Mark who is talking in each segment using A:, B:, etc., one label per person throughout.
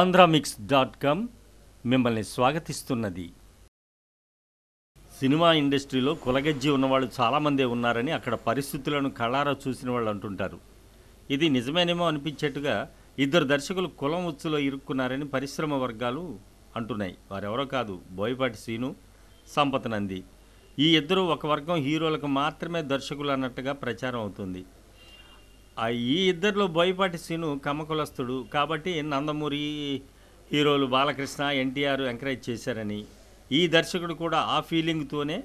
A: Andhramix dot com మిమ్మల్ని స్వాగతిస్తున్నది cinema ఇండస్ట్రీలో కులగజ్జి ఉన్నవాళ్ళు చాలామందే ఉన్నారని అక్కడ పరిస్థితులను కళారా చూసిన వాళ్ళు అంటుంటారు ఇది నిజమేనేమో అనిపించేట్టుగా ఇద్దరు దర్శకులు కులం ఉచ్చులో ఇరుక్కున్నారని పరిశ్రమ వర్గాలు అంటున్నాయి వారెవరో కాదు బోయపాటి శ్రీను సంపత్ నంది ఈ ఇద్దరు ఒక వర్గం హీరోలకు మాత్రమే దర్శకులు అన్నట్టుగా ప్రచారం అవుతుంది ఈ ఇద్దరిలో బోయపాటి సీను కమకులస్తుడు కాబట్టి నందమూరి హీరోలు బాలకృష్ణ ఎన్టీఆర్ ఎంకరేజ్ చేశారని ఈ దర్శకుడు కూడా ఆ ఫీలింగ్తోనే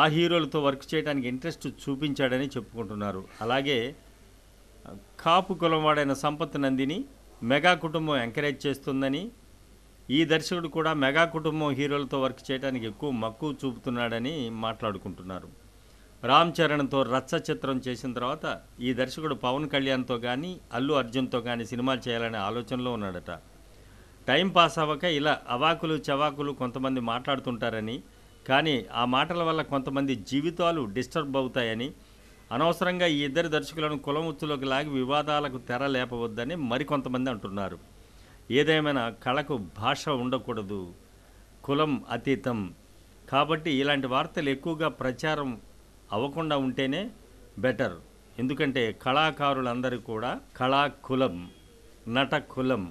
A: ఆ హీరోలతో వర్క్ చేయడానికి ఇంట్రెస్ట్ చూపించాడని చెప్పుకుంటున్నారు అలాగే కాపు వాడైన సంపత్ నందిని మెగా కుటుంబం ఎంకరేజ్ చేస్తుందని ఈ దర్శకుడు కూడా మెగా కుటుంబం హీరోలతో వర్క్ చేయడానికి ఎక్కువ మక్కువ చూపుతున్నాడని మాట్లాడుకుంటున్నారు రామ్ చరణ్తో రచ్చ చిత్రం చేసిన తర్వాత ఈ దర్శకుడు పవన్ కళ్యాణ్తో కానీ అల్లు అర్జున్తో కానీ సినిమాలు చేయాలనే ఆలోచనలో ఉన్నాడట టైం పాస్ అవ్వక ఇలా అవాకులు చవాకులు కొంతమంది మాట్లాడుతుంటారని కానీ ఆ మాటల వల్ల కొంతమంది జీవితాలు డిస్టర్బ్ అవుతాయని అనవసరంగా ఈ ఇద్దరు దర్శకులను కులముచ్చులోకి లాగి వివాదాలకు తెర లేపవద్దని మరికొంతమంది అంటున్నారు ఏదేమైనా కళకు భాష ఉండకూడదు కులం అతీతం కాబట్టి ఇలాంటి వార్తలు ఎక్కువగా ప్రచారం అవ్వకుండా ఉంటేనే బెటర్ ఎందుకంటే కళాకారులందరూ కూడా కళాకులం నటకులం